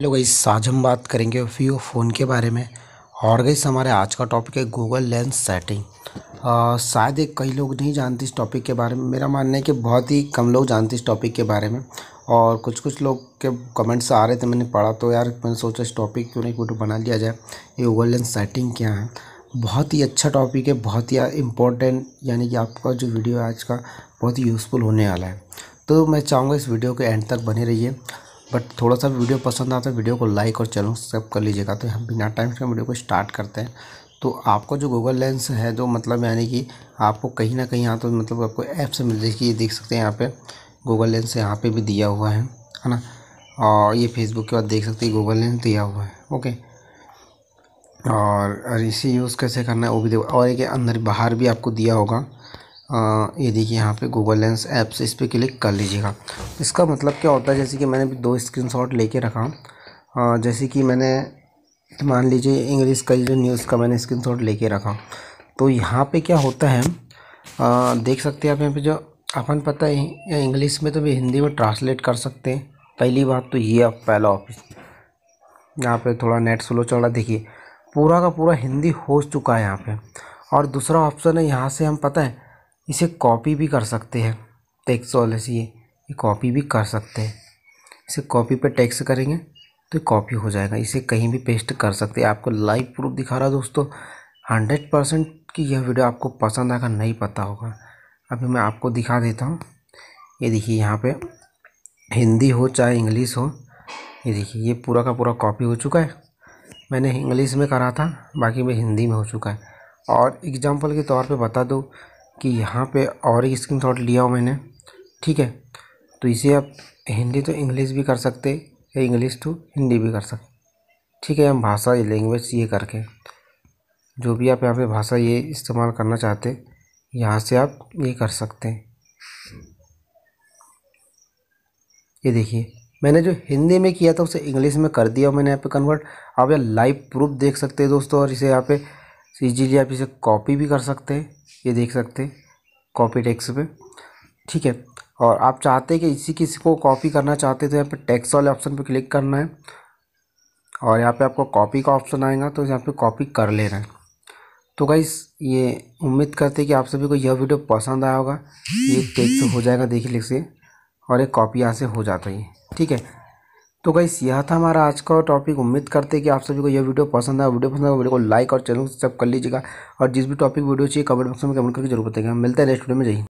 hello गईस आज हम बात करेंगे वीवो फ़ोन के बारे में और गई हमारे आज का टॉपिक है गूगल लेंस सेटिंग शायद एक कई लोग नहीं जानते इस टॉपिक के बारे में मेरा मानना है कि बहुत ही कम लोग जानते इस टॉपिक के बारे में और कुछ कुछ लोग के कमेंट्स आ रहे थे मैंने पढ़ा तो यार मैंने सोचा इस टॉपिक क्यों नहीं वीडियो बना लिया जाए ये गूगल लेंस सेटिंग क्या है बहुत ही अच्छा टॉपिक है बहुत ही इम्पोर्टेंट यानी कि आपका जो वीडियो है आज का बहुत ही यूज़फुल होने वाला है तो मैं चाहूँगा इस वीडियो के एंड तक बने रहिए बट थोड़ा सा वीडियो पसंद आता है वीडियो को लाइक और चैनल सब्सक्राइब कर लीजिएगा तो हम बिना टाइम से वीडियो को स्टार्ट करते हैं तो आपको जो गूगल लेंस है जो मतलब यानी कि आपको कहीं ना कहीं यहाँ तो मतलब आपको ऐप से मिल जाएगी ये देख सकते हैं यहाँ पे गूगल लेंस यहाँ पे भी दिया हुआ है है ना और ये फेसबुक के बाद देख सकते हैं गूगल लेंस दिया हुआ है ओके और इसी यूज़ कैसे करना है वो भी देखो और एक अंदर बाहर भी आपको दिया होगा ये देखिए यहाँ पे गूगल लेंस ऐप से इस पर क्लिक कर लीजिएगा इसका मतलब क्या होता है जैसे कि मैंने भी दो स्क्रीनशॉट लेके रखा जैसे कि मैंने मान लीजिए इंग्लिश का जो न्यूज़ का मैंने स्क्रीनशॉट लेके रखा तो यहाँ पे क्या होता है आ, देख सकते हैं आप यहाँ पे जो अपन पता है इंग्लिश में तो भी हिंदी में ट्रांसलेट कर सकते हैं पहली बात तो ये पहला ऑफिस यहाँ पर थोड़ा नेट स्लो चल रहा देखिए पूरा का पूरा हिंदी हो चुका है यहाँ पर और दूसरा ऑप्शन है यहाँ से हम पता है इसे कॉपी भी कर सकते हैं टेक्स वाले से ये कॉपी भी कर सकते हैं इसे कॉपी पे टैक्स करेंगे तो कॉपी हो जाएगा इसे कहीं भी पेस्ट कर सकते हैं आपको लाइव प्रूफ दिखा रहा दोस्तों हंड्रेड परसेंट कि यह वीडियो आपको पसंद आएगा नहीं पता होगा अभी मैं आपको दिखा देता हूँ ये देखिए यहाँ पे हिंदी हो चाहे इंग्लिश हो ये देखिए ये पूरा का पूरा कॉपी हो चुका है मैंने इंग्लिश में करा था बाकी मैं हिंदी में हो चुका है और एग्ज़ाम्पल के तौर पे बता दूँ कि यहाँ पे और एक स्क्रीन शॉट लिया हो मैंने ठीक है तो इसे आप हिंदी टू तो इंग्लिश भी कर सकते या इंग्लिश टू हिंदी भी कर सकते ठीक है हम भाषा ये लैंग्वेज ये करके जो भी आप यहाँ पे भाषा ये इस्तेमाल करना चाहते यहाँ से आप ये कर सकते हैं ये देखिए मैंने जो हिंदी में किया था उसे इंग्लिश में कर दिया मैंने यहाँ पे कन्वर्ट आप यहाँ लाइव प्रूफ देख सकते हैं दोस्तों और इसे यहाँ पे से इजीली आप इसे कॉपी भी कर सकते हैं ये देख सकते हैं कॉपी टेक्स पे ठीक है और आप चाहते हैं कि इसी किसी को कॉपी करना चाहते हैं तो यहाँ पे टेक्स वाले ऑप्शन पे क्लिक करना है और यहाँ पे आपको कॉपी का ऑप्शन आएगा तो यहाँ पे कॉपी कर ले रहे हैं तो गाइस ये उम्मीद करते हैं कि आप सभी को यह वीडियो पसंद आया होगा ये टेक्स हो जाएगा देख लिख से और एक कॉपी यहाँ से हो जाता है ठीक है तो गाइस यह था हमारा आज का टॉपिक उम्मीद करते हैं कि आप सभी को यह वीडियो पसंद है वीडियो पसंद है वीडियो को लाइक और चैनल सब्सक्राइब कर लीजिएगा और जिस भी टॉपिक वीडियो चाहिए कमेंट बॉक्स में कमेंट करके जरूर बताएगा मिलते हैं नेक्स्ट वीडियो में जाइए